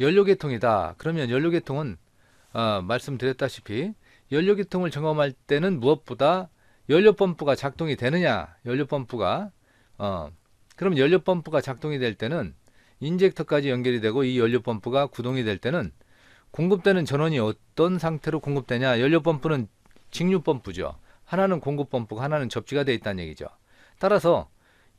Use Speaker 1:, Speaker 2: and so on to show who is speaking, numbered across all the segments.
Speaker 1: 연료계통이다. 그러면 연료계통은 어, 말씀드렸다시피 연료계통을 점검할 때는 무엇보다 연료펌프가 작동이 되느냐 연료펌프가 어, 그럼 연료펌프가 작동이 될 때는 인젝터까지 연결이 되고 이 연료펌프가 구동이 될 때는 공급되는 전원이 어떤 상태로 공급되냐 연료펌프는 직류펌프죠 하나는 공급펌프고 하나는 접지가 되어 있다는 얘기죠 따라서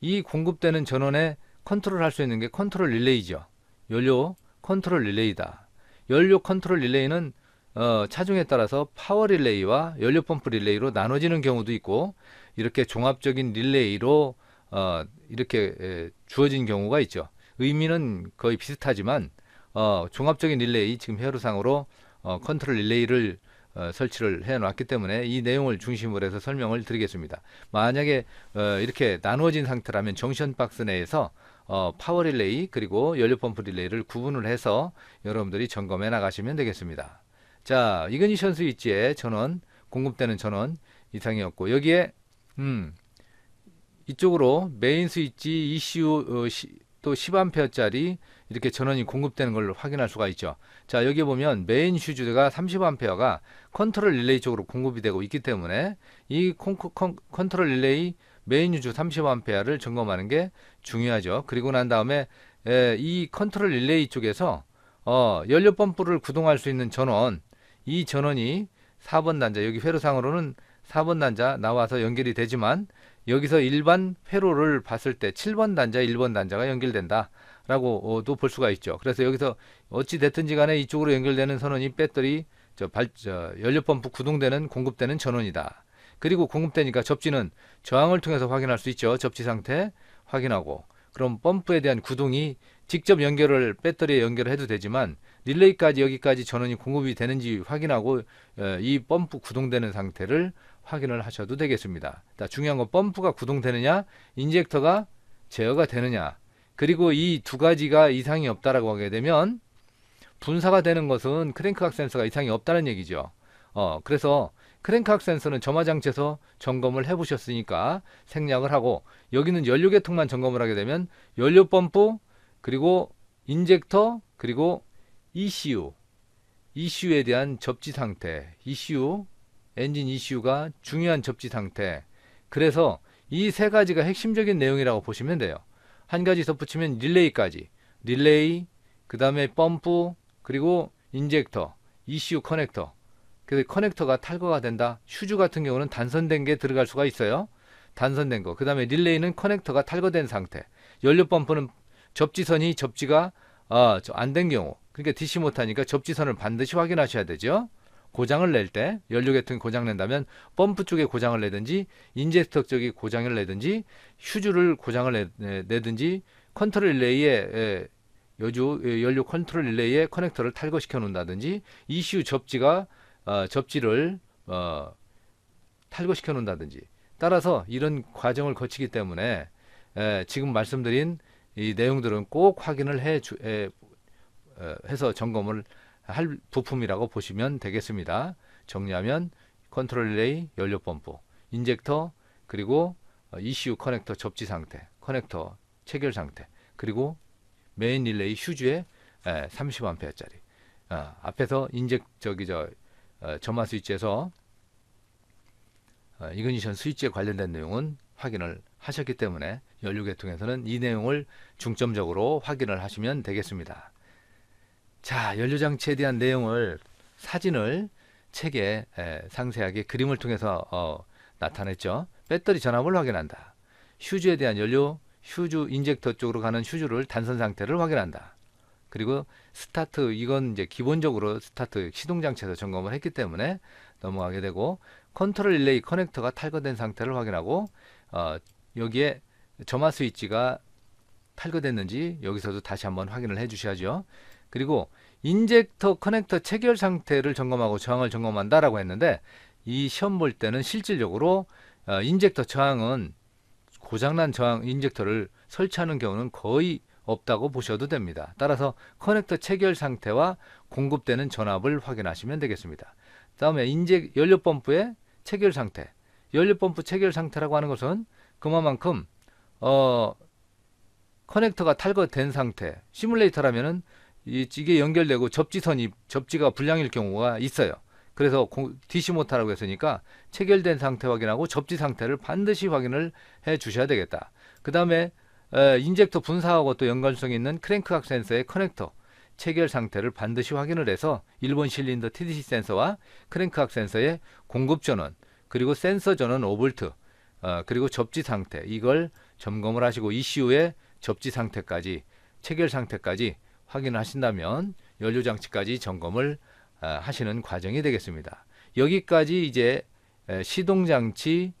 Speaker 1: 이 공급되는 전원에 컨트롤 할 수 있는 게 컨트롤 릴레이죠 연료 컨트롤 릴레이다. 연료 컨트롤 릴레이는 어, 차종에 따라서 파워 릴레이와 연료 펌프 릴레이로 나눠지는 경우도 있고 이렇게 종합적인 릴레이로 어, 이렇게 에, 주어진 경우가 있죠. 의미는 거의 비슷하지만 어, 종합적인 릴레이 지금 회로상으로 어, 컨트롤 릴레이를 어, 설치를 해놨기 때문에 이 내용을 중심으로 해서 설명을 드리겠습니다. 만약에 어, 이렇게 나누어진 상태라면 정션 박스 내에서 어, 파워 릴레이 그리고 연료 펌프 릴레이를 구분을 해서 여러분들이 점검해 나가시면 되겠습니다. 자, 이그니션 스위치의 전원 공급되는 전원 이상이었고 여기에 음, 이쪽으로 메인 스위치 ECU 어, 시, 또 10A짜리 이렇게 전원이 공급되는 걸 확인할 수가 있죠. 자, 여기 보면 메인 슈즈가 30A가 컨트롤 릴레이 쪽으로 공급이 되고 있기 때문에 이 컨, 컨 트롤 릴레이 메인 유주 30A를 점검하는 게 중요하죠. 그리고 난 다음에 에, 이 컨트롤 릴레이 쪽에서 어, 연료 펌프를 구동할 수 있는 전원 이 전원이 4번 단자 여기 회로상으로는 4번 단자 나와서 연결이 되지만 여기서 일반 회로를 봤을 때 7번 단자, 1번 단자가 연결된다. 라고도 볼 수가 있죠. 그래서 여기서 어찌 됐든지 간에 이쪽으로 연결되는 선원이 배터리 저, 발, 저 연료펌프 구동되는 공급되는 전원이다. 그리고 공급되니까 접지는 저항을 통해서 확인할 수 있죠. 접지 상태 확인하고 그럼 펌프에 대한 구동이 직접 연결을 배터리에 연결해도 되지만 릴레이까지 여기까지 전원이 공급이 되는지 확인하고 어, 이 펌프 구동되는 상태를 확인을 하셔도 되겠습니다. 중요한 건 펌프가 구동되느냐, 인젝터가 제어가 되느냐. 그리고 이 두 가지가 이상이 없다라고 하게 되면 분사가 되는 것은 크랭크각 센서가 이상이 없다는 얘기죠. 어, 그래서 크랭크각 센서는 점화장치에서 점검을 해 보셨으니까 생략을 하고 여기는 연료계통만 점검을 하게 되면 연료펌프 그리고 인젝터 그리고 이슈, 이슈에 대한 접지 상태, 이슈, 엔진 이슈가 중요한 접지 상태. 그래서 이 세 가지가 핵심적인 내용이라고 보시면 돼요. 한 가지 덧붙이면 릴레이까지. 릴레이, 그 다음에 펌프, 그리고 인젝터, 이슈 커넥터. 그래서 커넥터가 탈거가 된다. 슈즈 같은 경우는 단선된 게 들어갈 수가 있어요. 단선된 거. 그 다음에 릴레이는 커넥터가 탈거된 상태. 연료 펌프는 접지선이 접지가 어, 아, 안된 경우. 그러니까 DC 못하니까 접지선을 반드시 확인하셔야 되죠. 고장을 낼 때 연료 계통이 고장 낸다면 펌프 쪽에 고장을 내든지 인젝터 쪽에 고장을 내든지 휴즈를 고장을 내, 내든지 컨트롤 릴레이에 예, 여주 예, 연료 컨트롤 릴레이에 커넥터를 탈거시켜 놓는다든지 이슈 접지가 어, 접지를 어, 탈거시켜 놓는다든지 따라서 이런 과정을 거치기 때문에 에, 예, 지금 말씀드린 이 내용들은 꼭 확인을 해 주, 에, 어, 해서 점검을 할 부품이라고 보시면 되겠습니다. 정리하면 컨트롤 레이 연료 펌프, 인젝터, 그리고 ECU 어, 커넥터 접지 상태, 커넥터 체결 상태, 그리고 메인 릴레이 휴즈의 30A짜리. 어, 앞에서 인젝 저기 저 점화 스위치에서 이그니션 스위치에 관련된 내용은 확인을 하셨기 때문에 연료 계통에서는 이 내용을 중점적으로 확인을 하시면 되겠습니다. 자, 연료장치에 대한 내용을 사진을 책에 에, 상세하게 그림을 통해서 어, 나타냈죠. 배터리 전압을 확인한다. 휴즈에 대한 연료 휴즈 인젝터 쪽으로 가는 휴즈를 단선 상태를 확인한다. 그리고 스타트 이건 이제 기본적으로 스타트 시동 장치에서 점검을 했기 때문에 넘어가게 되고 컨트롤 릴레이 커넥터가 탈거된 상태를 확인하고 어, 여기에 점화 스위치가 탈거됐는지 여기서도 다시 한번 확인을 해 주셔야죠. 그리고 인젝터 커넥터 체결 상태를 점검하고 저항을 점검한다라고 했는데 이 시험 볼 때는 실질적으로 어, 인젝터 저항은 고장난 저항 인젝터를 설치하는 경우는 거의 없다고 보셔도 됩니다. 따라서 커넥터 체결 상태와 공급되는 전압을 확인하시면 되겠습니다. 다음에 인젝 연료 펌프의 체결 상태. 연료 펌프 체결 상태라고 하는 것은 그만큼 어 커넥터가 탈거된 상태. 시뮬레이터라면은 이 찌개 연결되고 접지선이 접지가 불량일 경우가 있어요. 그래서 디시 모터라고 했으니까 체결된 상태 확인하고 접지 상태를 반드시 확인을 해 주셔야 되겠다. 그 다음에 인젝터 분사하고 또연관성 있는 크랭크각 센서의 커넥터 체결 상태를 반드시 확인을 해서 1번 실린더 TDC 센서와 크랭크각 센서의 공급 전원 그리고 센서 전원 5V 어, 그리고 접지 상태 이걸 점검을 하시고 ECU의 접지 상태까지 체결 상태까지 확인하신다면 연료 장치까지 점검을 어, 하시는 과정이 되겠습니다. 여기까지 이제 시동 장치,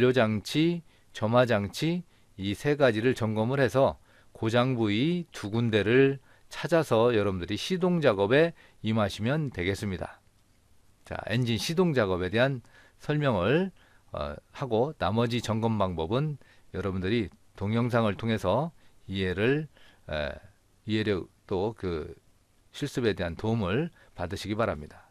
Speaker 1: 연료 장치, 점화 장치 이 세 가지를 점검을 해서 고장 부위 두 군데를 찾아서 여러분들이 시동 작업에 임하시면 되겠습니다. 자, 엔진 시동 작업에 대한 설명을 어, 하고 나머지 점검 방법은 여러분들이 동영상을 통해서 이해를 에, 이해력 또그 실습에 대한 도움을 받으시기 바랍니다.